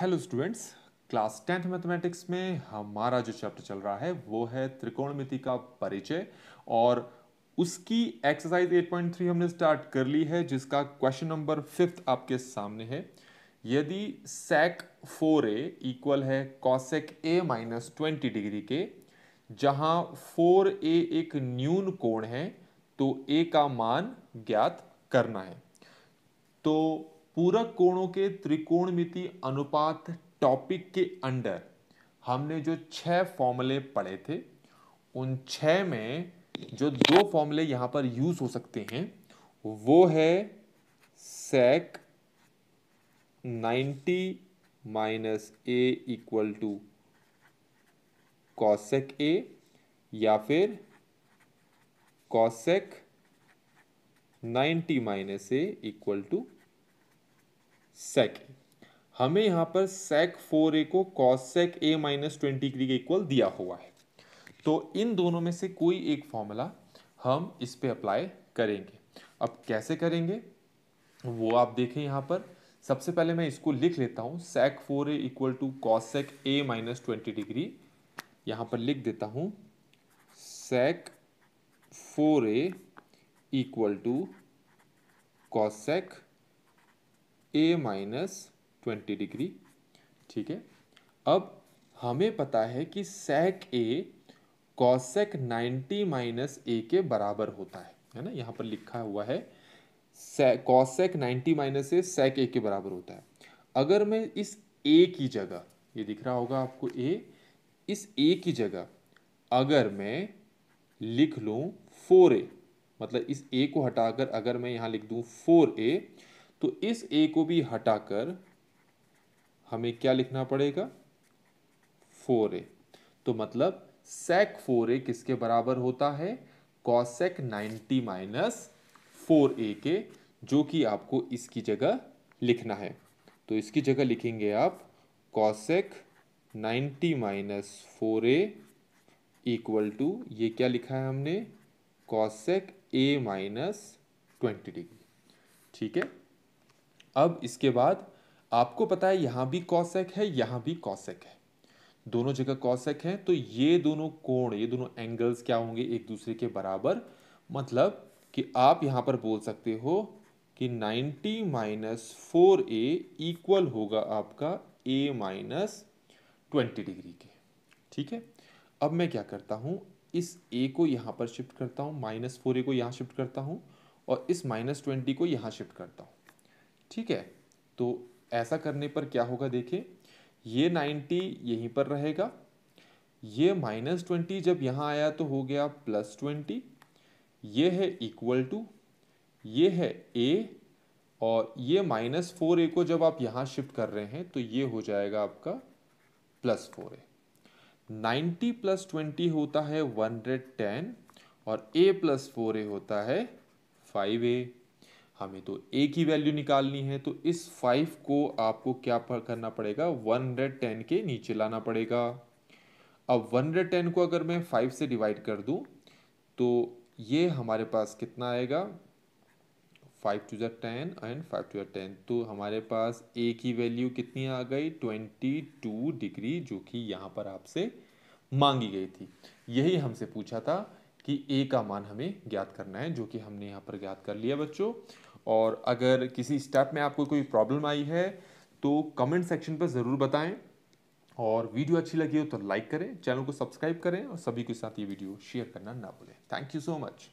hello students class tenth mathematics में हमारा जो चैप्टर चल रहा है वो है त्रिकोणमिति का परिचय और उसकी एक्सरसाइज 8.3 हमने स्टार्ट कर ली है जिसका क्वेश्चन नंबर फिफ्थ आपके सामने है यदि फोर 4a इक्वल है cosec a minus twenty degree के जहां 4a एक न्यून कोण है तो a का मान ज्ञात करना है तो पूरक कोणों के त्रिकोणमिति अनुपात टॉपिक के अंडर हमने जो छह फॉर्मूले पढ़े थे उन छह में जो दो फॉर्मूले यहां पर यूज हो सकते हैं वो है sec 90 minus A equal to cosec A या फिर cosec 90 minus A equal to sec हमें यहाँ पर सेक फोर ए को cosec A minus twenty degree के इक्वल दिया हुआ है तो इन दोनों में से कोई एक फॉर्मूला हम इस पर अप्लाई करेंगे अब कैसे करेंगे वो आप देखें यहाँ पर सबसे पहले मैं इसको लिख लेता हूँ sec four A equal to cosec A minus twenty degree यहाँ पर लिख देता हूँ sec four A equal to cosec A minus twenty degree ठीक है अब हमें पता है कि sec A cosec ninety minus A के बराबर होता है है ना यहाँ पर लिखा हुआ है cosec ninety minus A sec A के बराबर होता है अगर मैं इस ए की जगह ये दिख रहा होगा आपको ए इस ए की जगह अगर मैं लिख लूँ फोर ए मतलब इस ए को हटाकर अगर मैं यहाँ लिख दूँ फोर ए तो इस ए को भी हटाकर हमें क्या लिखना पड़ेगा फोर ए तो मतलब सेक फोर ए किसके बराबर होता है cosec ninety minus four A के जो कि आपको इसकी जगह लिखना है तो इसकी जगह लिखेंगे आप cosec ninety minus four A equal to ये क्या लिखा है हमने cosec A minus twenty degree ठीक है अब इसके बाद आपको पता है यहाँ भी कौशेक है यहाँ भी कौशेक है दोनों जगह कौशक है तो ये दोनों कोण ये दोनों एंगल्स क्या होंगे एक दूसरे के बराबर मतलब कि आप यहाँ पर बोल सकते हो कि 90 माइनस फोर ए इक्वल होगा आपका ए माइनस ट्वेंटी डिग्री के ठीक है अब मैं क्या करता हूँ इस ए को यहाँ पर शिफ्ट करता हूँ माइनस फोर ए को यहाँ शिफ्ट करता हूँ और इस माइनस ट्वेंटी को यहाँ शिफ्ट करता हूँ ठीक है तो ऐसा करने पर क्या होगा देखिए ये नाइन्टी यहीं पर रहेगा ये माइनस ट्वेंटी जब यहाँ आया तो हो गया प्लस ट्वेंटी ये है इक्वल टू ये है ए और ये माइनस फोर ए को जब आप यहाँ शिफ्ट कर रहे हैं तो ये हो जाएगा आपका plus four A ninety plus twenty होता है वन हंड्रेड टेन और ए प्लस फोर ए होता है फाइव ए हमें तो ए की वैल्यू निकालनी है तो इस फाइव को आपको क्या पर करना पड़ेगा वन हंड्रेड टेन के नीचे लाना पड़ेगा अब वन हंड्रेड टेन को अगर मैं फाइव से डिवाइड कर दूं तो ये हमारे पास कितना आएगा फाइव टू ज़र टेन एंड फाइव टू ज़र टेन तो हमारे पास ए की वैल्यू कितनी आ गई ट्वेंटी टू डिग्री जो कि यहाँ पर आपसे मांगी गई थी यही हमसे पूछा था कि ए का मान हमें ज्ञात करना है जो कि हमने यहाँ पर ज्ञात कर लिया बच्चों और अगर किसी स्टेप में आपको कोई प्रॉब्लम आई है तो कमेंट सेक्शन पर ज़रूर बताएं और वीडियो अच्छी लगी हो तो लाइक करें चैनल को सब्सक्राइब करें और सभी के साथ ये वीडियो शेयर करना ना भूलें थैंक यू सो मच